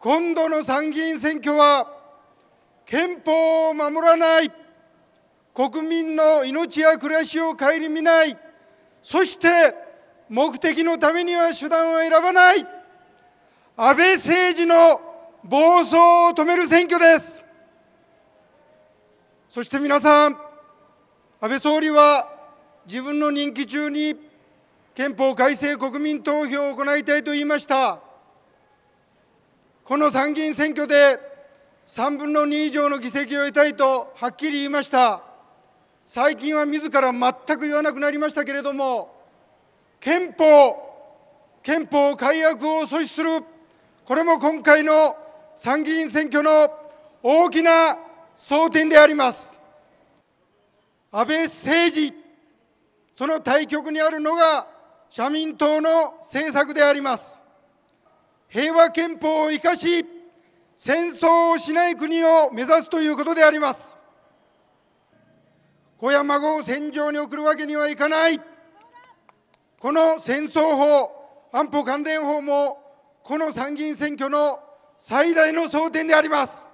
今度の参議院選挙は憲法を守らない国民の命や暮らしを顧みないそして目的のためには手段を選ばない安倍政治の暴走を止める選挙ですそして皆さん安倍総理は自分の任期中に憲法改正国民投票を行いたいと言いました。この参議院選挙で3分の2以上の議席を得たいとはっきり言いました。最近は自ら全く言わなくなりましたけれども、憲法、憲法改悪を阻止する、これも今回の参議院選挙の大きな争点であります。安倍政治、その対局にあるのが社民党の政策であります。平和憲法を生かし、戦争をしない国を目指すということであります。子や孫を戦場に送るわけにはいかない。この戦争法、安保関連法も、この参議院選挙の最大の争点であります。